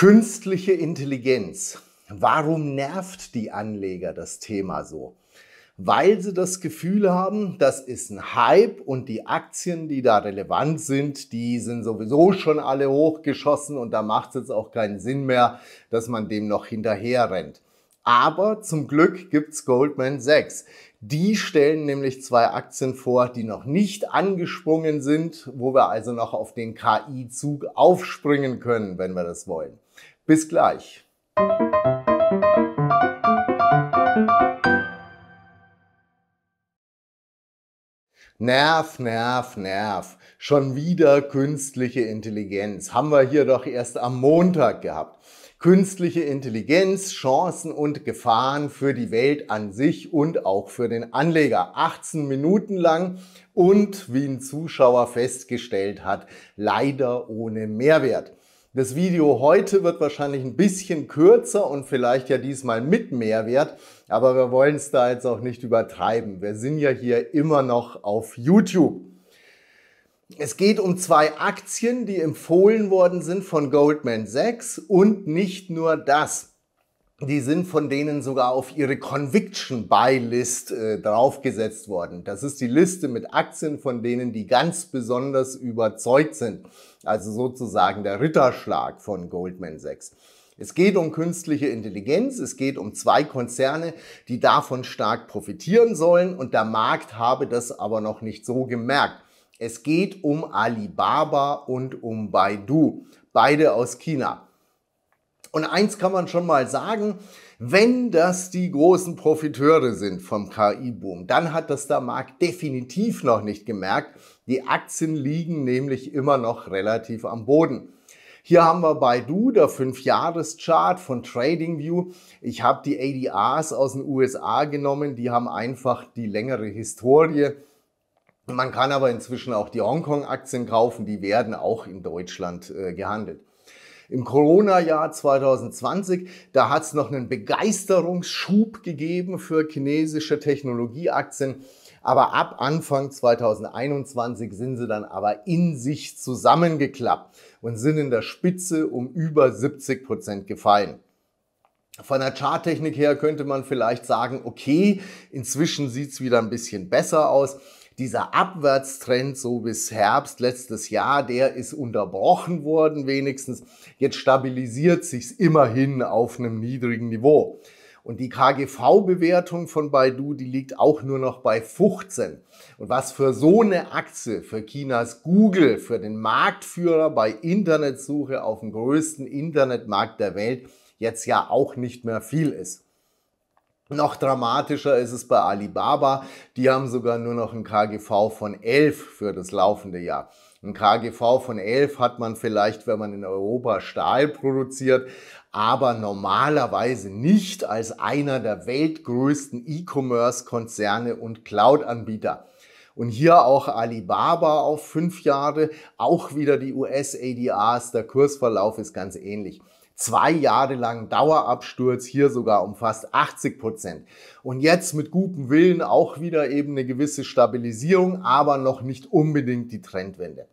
Künstliche Intelligenz. Warum nervt die Anleger das Thema so? Weil sie das Gefühl haben, das ist ein Hype und die Aktien, die da relevant sind, die sind sowieso schon alle hochgeschossen und da macht es jetzt auch keinen Sinn mehr, dass man dem noch hinterher rennt. Aber zum Glück gibt's Goldman Sachs. Die stellen nämlich zwei Aktien vor, die noch nicht angesprungen sind, wo wir also noch auf den KI-Zug aufspringen können, wenn wir das wollen. Bis gleich. Nerv, nerv, nerv. Schon wieder künstliche Intelligenz. Haben wir hier doch erst am Montag gehabt. Künstliche Intelligenz, Chancen und Gefahren für die Welt an sich und auch für den Anleger. 18 Minuten lang und, wie ein Zuschauer festgestellt hat, leider ohne Mehrwert. Das Video heute wird wahrscheinlich ein bisschen kürzer und vielleicht ja diesmal mit Mehrwert, aber wir wollen es da jetzt auch nicht übertreiben. Wir sind ja hier immer noch auf YouTube. Es geht um zwei Aktien, die empfohlen worden sind von Goldman Sachs und nicht nur das die sind von denen sogar auf ihre Conviction Buy List äh, draufgesetzt worden. Das ist die Liste mit Aktien, von denen die ganz besonders überzeugt sind. Also sozusagen der Ritterschlag von Goldman Sachs. Es geht um künstliche Intelligenz, es geht um zwei Konzerne, die davon stark profitieren sollen und der Markt habe das aber noch nicht so gemerkt. Es geht um Alibaba und um Baidu, beide aus China. Und eins kann man schon mal sagen, wenn das die großen Profiteure sind vom KI-Boom, dann hat das der Markt definitiv noch nicht gemerkt. Die Aktien liegen nämlich immer noch relativ am Boden. Hier haben wir Baidu, der 5-Jahres-Chart von TradingView. Ich habe die ADRs aus den USA genommen, die haben einfach die längere Historie. Man kann aber inzwischen auch die Hongkong-Aktien kaufen, die werden auch in Deutschland äh, gehandelt. Im Corona-Jahr 2020, da hat es noch einen Begeisterungsschub gegeben für chinesische Technologieaktien. Aber ab Anfang 2021 sind sie dann aber in sich zusammengeklappt und sind in der Spitze um über 70 Prozent gefallen. Von der Charttechnik her könnte man vielleicht sagen, okay, inzwischen sieht's wieder ein bisschen besser aus dieser Abwärtstrend so bis Herbst letztes Jahr, der ist unterbrochen worden wenigstens. Jetzt stabilisiert sich's immerhin auf einem niedrigen Niveau. Und die KGV-Bewertung von Baidu, die liegt auch nur noch bei 15. Und was für so eine Aktie, für Chinas Google, für den Marktführer bei Internetsuche auf dem größten Internetmarkt der Welt, jetzt ja auch nicht mehr viel ist. Noch dramatischer ist es bei Alibaba. Die haben sogar nur noch ein KGV von 11 für das laufende Jahr. Ein KGV von 11 hat man vielleicht, wenn man in Europa Stahl produziert, aber normalerweise nicht als einer der weltgrößten E-Commerce-Konzerne und Cloud-Anbieter. Und hier auch Alibaba auf fünf Jahre, auch wieder die US-ADRs, der Kursverlauf ist ganz ähnlich zwei Jahre lang Dauerabsturz, hier sogar um fast 80 Prozent. Und jetzt mit gutem Willen auch wieder eben eine gewisse Stabilisierung, aber noch nicht unbedingt die Trendwende.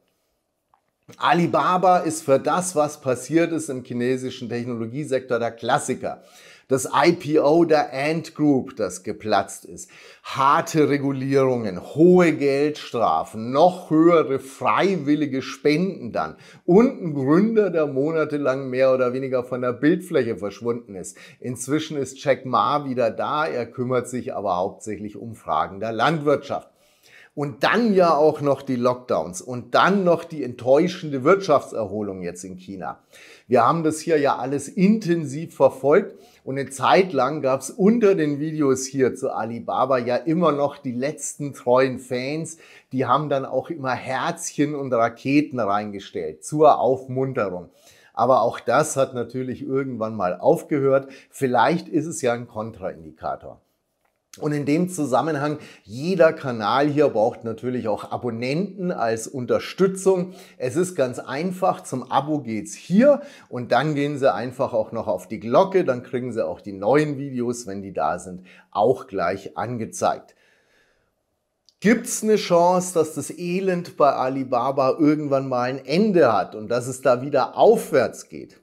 Alibaba ist für das, was passiert ist im chinesischen Technologiesektor, der Klassiker das IPO der Ant Group, das geplatzt ist, harte Regulierungen, hohe Geldstrafen, noch höhere freiwillige Spenden dann und ein Gründer, der monatelang mehr oder weniger von der Bildfläche verschwunden ist. Inzwischen ist Jack Ma wieder da, er kümmert sich aber hauptsächlich um Fragen der Landwirtschaft und dann ja auch noch die Lockdowns und dann noch die enttäuschende Wirtschaftserholung jetzt in China. Wir haben das hier ja alles intensiv verfolgt und eine Zeit lang gab es unter den Videos hier zu Alibaba ja immer noch die letzten treuen Fans, die haben dann auch immer Herzchen und Raketen reingestellt zur Aufmunterung. Aber auch das hat natürlich irgendwann mal aufgehört. Vielleicht ist es ja ein Kontraindikator. Und in dem Zusammenhang, jeder Kanal hier braucht natürlich auch Abonnenten als Unterstützung. Es ist ganz einfach, zum Abo geht's hier und dann gehen Sie einfach auch noch auf die Glocke, dann kriegen Sie auch die neuen Videos, wenn die da sind, auch gleich angezeigt. Gibt's eine Chance, dass das Elend bei Alibaba irgendwann mal ein Ende hat und dass es da wieder aufwärts geht?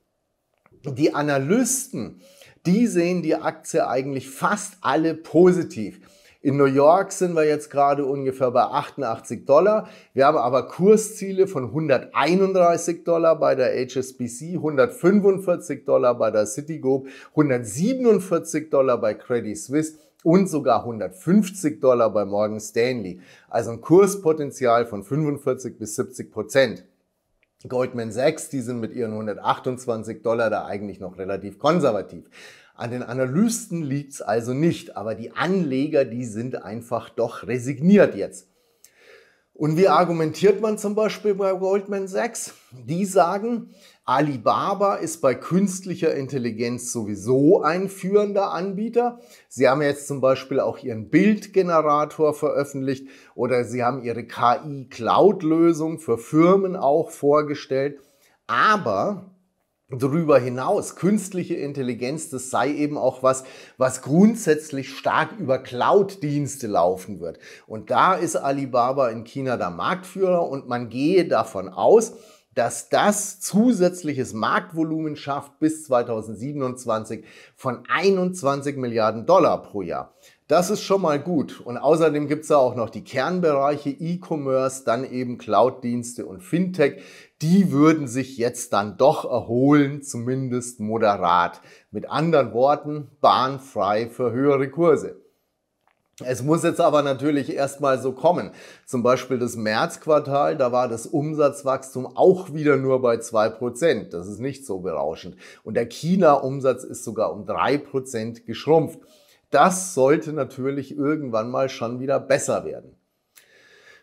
Die Analysten, die sehen die Aktie eigentlich fast alle positiv. In New York sind wir jetzt gerade ungefähr bei 88 Dollar. Wir haben aber Kursziele von 131 Dollar bei der HSBC, 145 Dollar bei der Citigroup, 147 Dollar bei Credit Suisse und sogar 150 Dollar bei Morgan Stanley. Also ein Kurspotenzial von 45 bis 70 Prozent. Goldman Sachs, die sind mit ihren 128 Dollar da eigentlich noch relativ konservativ. An den Analysten liegt es also nicht, aber die Anleger, die sind einfach doch resigniert jetzt. Und wie argumentiert man zum Beispiel bei Goldman Sachs? Die sagen, Alibaba ist bei künstlicher Intelligenz sowieso ein führender Anbieter. Sie haben jetzt zum Beispiel auch ihren Bildgenerator veröffentlicht oder sie haben ihre KI-Cloud-Lösung für Firmen auch vorgestellt. Aber darüber hinaus, künstliche Intelligenz, das sei eben auch was, was grundsätzlich stark über Cloud-Dienste laufen wird. Und da ist Alibaba in China der Marktführer und man gehe davon aus, dass das zusätzliches Marktvolumen schafft bis 2027 von 21 Milliarden Dollar pro Jahr. Das ist schon mal gut. Und außerdem gibt es da auch noch die Kernbereiche E-Commerce, dann eben Cloud-Dienste und Fintech. Die würden sich jetzt dann doch erholen, zumindest moderat. Mit anderen Worten, bahnfrei für höhere Kurse. Es muss jetzt aber natürlich erstmal so kommen. Zum Beispiel das Märzquartal, da war das Umsatzwachstum auch wieder nur bei zwei Prozent. Das ist nicht so berauschend. Und der China-Umsatz ist sogar um drei Prozent geschrumpft. Das sollte natürlich irgendwann mal schon wieder besser werden.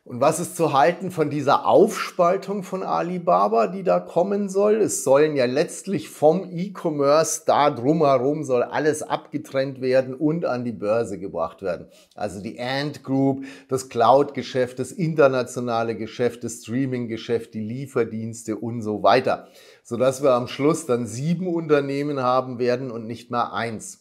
Und was ist zu halten von dieser Aufspaltung von Alibaba, die da kommen soll? Es sollen ja letztlich vom E-Commerce da drumherum soll alles abgetrennt werden und an die Börse gebracht werden. Also die Ant Group, das Cloud-Geschäft, das internationale Geschäft, das Streaming-Geschäft, die Lieferdienste und so weiter. Sodass wir am Schluss dann sieben Unternehmen haben werden und nicht mehr eins.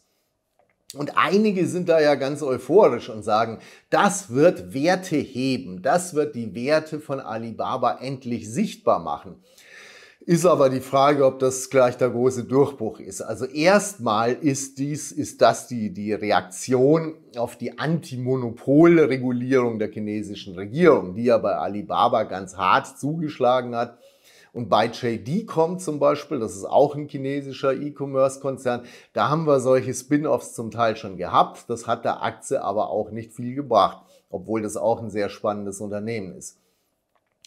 Und einige sind da ja ganz euphorisch und sagen, das wird Werte heben, das wird die Werte von Alibaba endlich sichtbar machen. Ist aber die Frage, ob das gleich der große Durchbruch ist. Also erstmal ist dies, ist das die, die Reaktion auf die Antimonopolregulierung der chinesischen Regierung, die ja bei Alibaba ganz hart zugeschlagen hat und bei JD.com zum Beispiel, das ist auch ein chinesischer E-Commerce-Konzern, da haben wir solche Spin-offs zum Teil schon gehabt. Das hat der Aktie aber auch nicht viel gebracht, obwohl das auch ein sehr spannendes Unternehmen ist.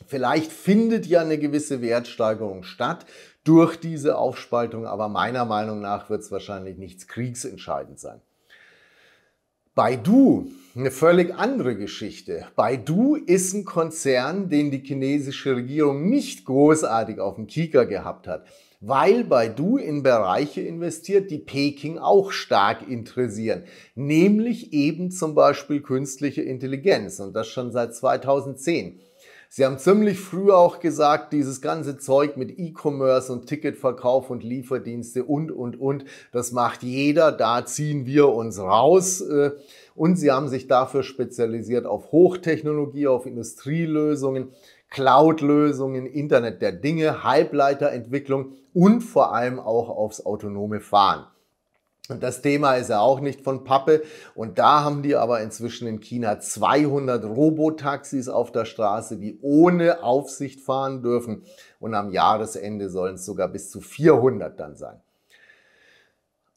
Vielleicht findet ja eine gewisse Wertsteigerung statt durch diese Aufspaltung, aber meiner Meinung nach wird es wahrscheinlich nichts kriegsentscheidend sein. Baidu eine völlig andere Geschichte. Baidu ist ein Konzern, den die chinesische Regierung nicht großartig auf dem Kieker gehabt hat, weil Baidu in Bereiche investiert, die Peking auch stark interessieren, nämlich eben zum Beispiel künstliche Intelligenz und das schon seit 2010. Sie haben ziemlich früh auch gesagt, dieses ganze Zeug mit E-Commerce und Ticketverkauf und Lieferdienste und, und, und, das macht jeder, da ziehen wir uns raus. Äh, und sie haben sich dafür spezialisiert auf Hochtechnologie, auf Industrielösungen, Cloud-Lösungen, Internet der Dinge, Halbleiterentwicklung und vor allem auch aufs autonome Fahren. Und das Thema ist ja auch nicht von Pappe. Und da haben die aber inzwischen in China 200 Robotaxis auf der Straße, die ohne Aufsicht fahren dürfen. Und am Jahresende sollen es sogar bis zu 400 dann sein.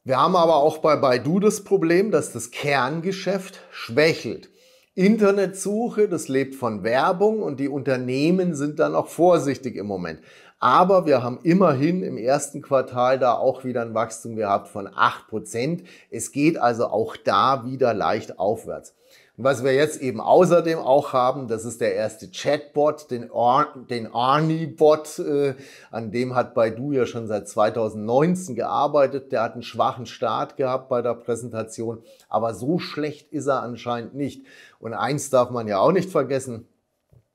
Wir haben aber auch bei Baidu das Problem, dass das Kerngeschäft schwächelt. Internetsuche, das lebt von Werbung und die Unternehmen sind dann auch vorsichtig im Moment. Aber wir haben immerhin im ersten Quartal da auch wieder ein Wachstum gehabt von 8%. Es geht also auch da wieder leicht aufwärts. Und was wir jetzt eben außerdem auch haben, das ist der erste Chatbot, den, Ar den Arnie-Bot, äh, an dem hat Baidu ja schon seit 2019 gearbeitet. Der hat einen schwachen Start gehabt bei der Präsentation, aber so schlecht ist er anscheinend nicht. Und eins darf man ja auch nicht vergessen,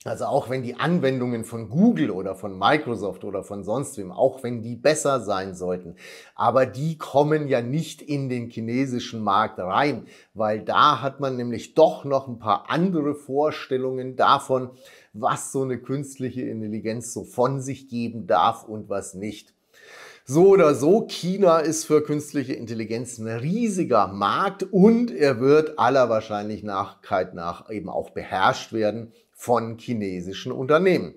also auch wenn die Anwendungen von Google oder von Microsoft oder von sonst wem, auch wenn die besser sein sollten, aber die kommen ja nicht in den chinesischen Markt rein, weil da hat man nämlich doch noch ein paar andere Vorstellungen davon, was so eine künstliche Intelligenz so von sich geben darf und was nicht. So oder so, China ist für künstliche Intelligenz ein riesiger Markt und er wird aller Wahrscheinlichkeit nach eben auch beherrscht werden von chinesischen Unternehmen.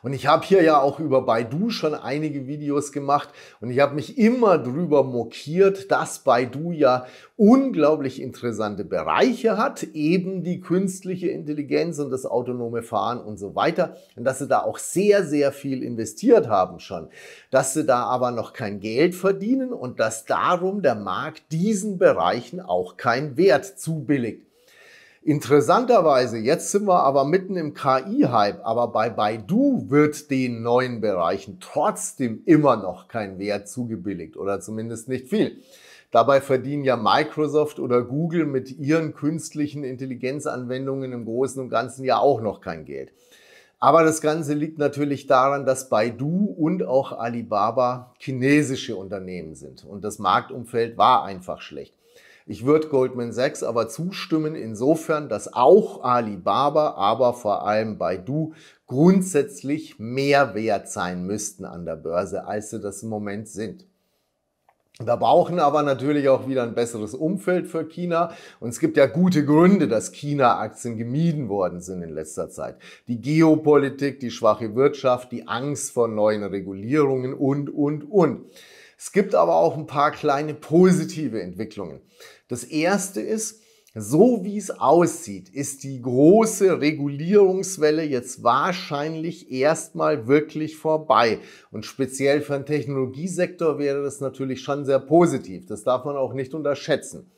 Und ich habe hier ja auch über Baidu schon einige Videos gemacht und ich habe mich immer drüber mokiert, dass Baidu ja unglaublich interessante Bereiche hat, eben die künstliche Intelligenz und das autonome Fahren und so weiter. Und dass sie da auch sehr, sehr viel investiert haben schon. Dass sie da aber noch kein Geld verdienen und dass darum der Markt diesen Bereichen auch keinen Wert zubilligt. Interessanterweise, jetzt sind wir aber mitten im KI-Hype, aber bei Baidu wird den neuen Bereichen trotzdem immer noch kein Wert zugebilligt oder zumindest nicht viel. Dabei verdienen ja Microsoft oder Google mit ihren künstlichen Intelligenzanwendungen im Großen und Ganzen ja auch noch kein Geld. Aber das Ganze liegt natürlich daran, dass Baidu und auch Alibaba chinesische Unternehmen sind und das Marktumfeld war einfach schlecht. Ich würde Goldman Sachs aber zustimmen insofern, dass auch Alibaba, aber vor allem Baidu grundsätzlich mehr wert sein müssten an der Börse, als sie das im Moment sind. Wir brauchen aber natürlich auch wieder ein besseres Umfeld für China. Und es gibt ja gute Gründe, dass China-Aktien gemieden worden sind in letzter Zeit. Die Geopolitik, die schwache Wirtschaft, die Angst vor neuen Regulierungen und, und, und. Es gibt aber auch ein paar kleine positive Entwicklungen. Das erste ist, so wie es aussieht, ist die große Regulierungswelle jetzt wahrscheinlich erstmal wirklich vorbei. Und speziell für den Technologiesektor wäre das natürlich schon sehr positiv. Das darf man auch nicht unterschätzen.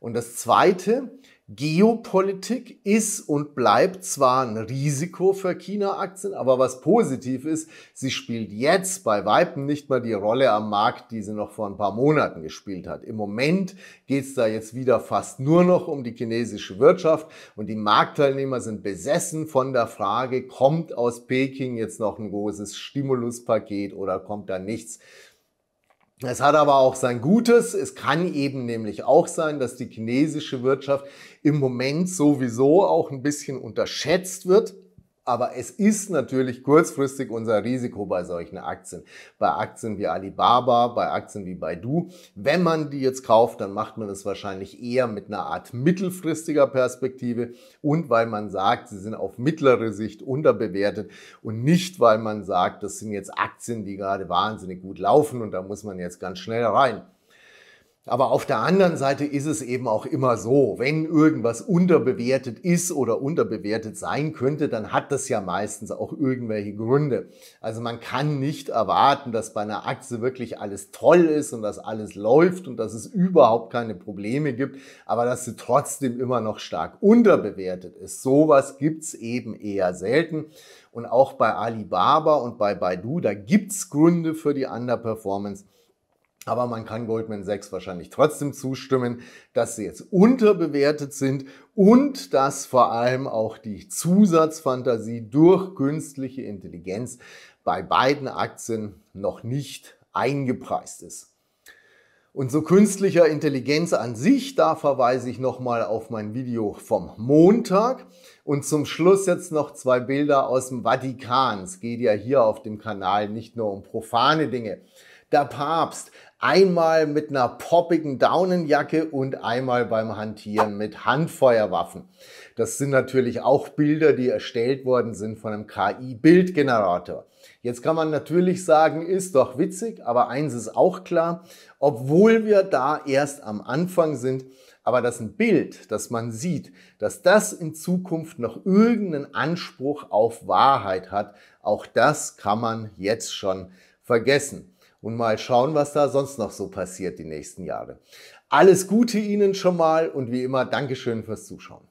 Und das Zweite Geopolitik ist und bleibt zwar ein Risiko für China-Aktien, aber was positiv ist, sie spielt jetzt bei Weipen nicht mal die Rolle am Markt, die sie noch vor ein paar Monaten gespielt hat. Im Moment geht es da jetzt wieder fast nur noch um die chinesische Wirtschaft und die Marktteilnehmer sind besessen von der Frage, kommt aus Peking jetzt noch ein großes Stimuluspaket oder kommt da nichts? Es hat aber auch sein Gutes. Es kann eben nämlich auch sein, dass die chinesische Wirtschaft im Moment sowieso auch ein bisschen unterschätzt wird. Aber es ist natürlich kurzfristig unser Risiko bei solchen Aktien. Bei Aktien wie Alibaba, bei Aktien wie Baidu. Wenn man die jetzt kauft, dann macht man es wahrscheinlich eher mit einer Art mittelfristiger Perspektive und weil man sagt, sie sind auf mittlere Sicht unterbewertet und nicht, weil man sagt, das sind jetzt Aktien, die gerade wahnsinnig gut laufen und da muss man jetzt ganz schnell rein. Aber auf der anderen Seite ist es eben auch immer so, wenn irgendwas unterbewertet ist oder unterbewertet sein könnte, dann hat das ja meistens auch irgendwelche Gründe. Also man kann nicht erwarten, dass bei einer Aktie wirklich alles toll ist und dass alles läuft und dass es überhaupt keine Probleme gibt, aber dass sie trotzdem immer noch stark unterbewertet ist. Sowas gibt's eben eher selten. Und auch bei Alibaba und bei Baidu, da gibt's Gründe für die Underperformance. Aber man kann Goldman Sachs wahrscheinlich trotzdem zustimmen, dass sie jetzt unterbewertet sind und dass vor allem auch die Zusatzfantasie durch künstliche Intelligenz bei beiden Aktien noch nicht eingepreist ist. Und zu künstlicher Intelligenz an sich, da verweise ich nochmal auf mein Video vom Montag. Und zum Schluss jetzt noch zwei Bilder aus dem Vatikan. Es geht ja hier auf dem Kanal nicht nur um profane Dinge der Papst. Einmal mit einer poppigen Daunenjacke und einmal beim Hantieren mit Handfeuerwaffen. Das sind natürlich auch Bilder, die erstellt worden sind von einem KI-Bildgenerator. Jetzt kann man natürlich sagen, ist doch witzig, aber eins ist auch klar, obwohl wir da erst am Anfang sind, aber das ein Bild, das man sieht, dass das in Zukunft noch irgendeinen Anspruch auf Wahrheit hat, auch das kann man jetzt schon vergessen und mal schauen, was da sonst noch so passiert die nächsten Jahre. Alles Gute Ihnen schon mal und wie immer Dankeschön fürs Zuschauen.